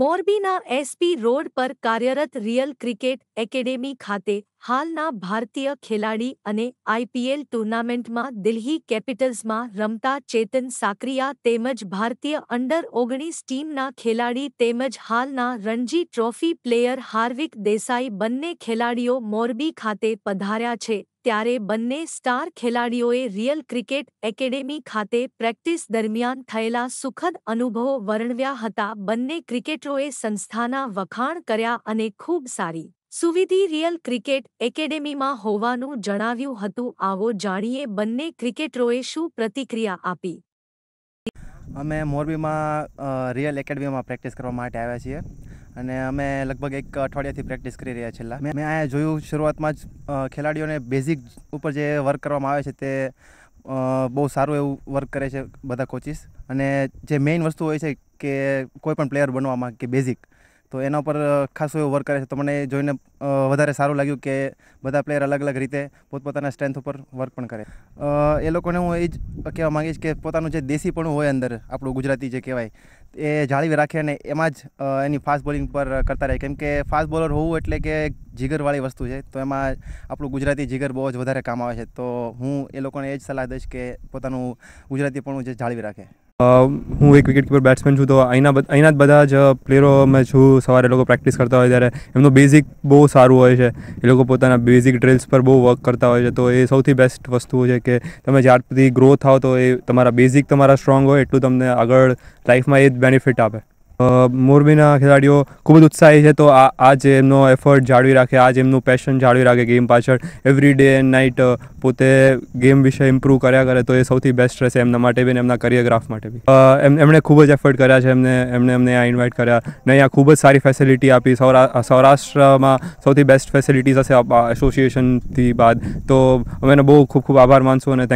મોરબીના SP road પર કાર્યરત રિયલ ક્રિકેટ એકેડેમી ખાતે હાલના ભારતીય ખેલાડી અને આઈપીએલ ટુર્નામેન્ટમાં દિલ્હી કેપિટલ્સમાં રમતા ચેતન સાકરિયા તેમજ ભારતીય અંડર ઓગણીસ ટીમના ખેલાડી તેમજ હાલના રણજી ટ્રોફી પ્લેયર હાર્વિક દેસાઈ બંને ખેલાડીઓ મોરબી ખાતે પધાર્યા છે ત્યારે બંને સ્ટાર ખેલાડીઓએ રિયલ ક્રિકેટ એકેડેમી ખાતે પ્રેક્ટિસ દરમિયાન થયેલા સુખદ અનુભવો વર્ણવ્યા હતા બંને ક્રિકેટરોએ સંસ્થાના વખાણ કર્યા અને ખૂબ સારી સુવિધિ રિયલ ક્રિકેટ એકેડેમીમાં હોવાનું જણાવ્યું હતું આવો જાણીએ બંને ક્રિકેટરોએ શું પ્રતિક્રિયા આપી અમે મોરબીમાં રિયલ એકેડમીમાં પ્રેક્ટિસ કરવા માટે આવ્યા છીએ અને અમે લગભગ એક અઠવાડિયાથી પ્રેક્ટિસ કરી રહ્યા છીએ મેં અહીંયા જોયું શરૂઆતમાં જ ખેલાડીઓને બેઝિક ઉપર જે વર્ક કરવામાં આવે છે તે બહુ સારું એવું વર્ક કરે છે બધા કોચિસ અને જે મેઇન વસ્તુ હોય છે કે કોઈ પણ પ્લેયર બનવામાં કે બેઝિક તો એના પર ખાસો એ વર્ક કરે છે તમને જોઈને વધારે સારું લાગ્યું કે બધા પ્લેયર અલગ અલગ રીતે પોતપોતાના સ્ટ્રેન્થ ઉપર વર્ક પણ કરે એ લોકોને હું એ જ કહેવા માંગે છે કે પોતાનો જે દેશીપણું હોય અંદર આપણો ગુજરાતી જે કહેવાય એ જાળવી રાખે અને એમાં જ એની ફાસ્ટ બોલિંગ પર કરતા રહે કેમ કે ફાસ્ટ બોલર હોવું એટલે કે જીગરવાળી વસ્તુ છે તો એમાં આપણો ગુજરાતી જીગર બહુ જ વધારે કામ આવે છે તો હું એ લોકોને એ જ સલાહ દઈશ કે પોતાનું ગુજરાતીપણું જે જાળવી રાખે હું એક વિકેટકીપર બેટ્સમેન છું તો આйнаબદ આйнаબદ બધા જ પ્લેરો અમે છું સવારે લોકો પ્રેક્ટિસ કરતા હોય જરે એમનો બેઝિક બહુ સારું હોય છે એ લોકો પોતાના બેઝિક ડ્રિલ્સ પર બહુ વર્ક કરતા હોય તો એ સૌથી બેસ્ટ વસ્તુ છે કે તમે જાડતી groth આવ તો એ તમારું બેઝિક તમારું સ્ટ્રોંગ હોય એટલું તમને આગળ લાઈફમાં એ બેનિફિટ આપે મોરબીના ખેલાડીઓ ખૂબ જ ઉત્સાહી છે તો આ આજ નો એફર્ટ જાળવી રાખે આજ એમનું પાશન જાળવી રાખે ગેમ પાછળ એવરી ડે એન્ડ નાઈટ પોતે ગેમ વિશે ઇમ્પ્રૂવ કર્યા કરે તો એ સૌથી બેસ્ટ રહેશે એમના માટે ભલે એમના કારીયર graph માટે ભી એમણે ખૂબ જ એફર્ટ કર્યા છે એમને એમને આ ઇન્વાઇટ કર્યા નહી આ ખૂબ જ સારી ફેસિલિટી આપી સૌરાસhtraમાં સૌથી બેસ્ટ ફેસિલિટીસ હશે આ એસોસિએશન થી બાદ તો અમેનો બહુ ખૂબ ખૂબ આભાર માનું છું અને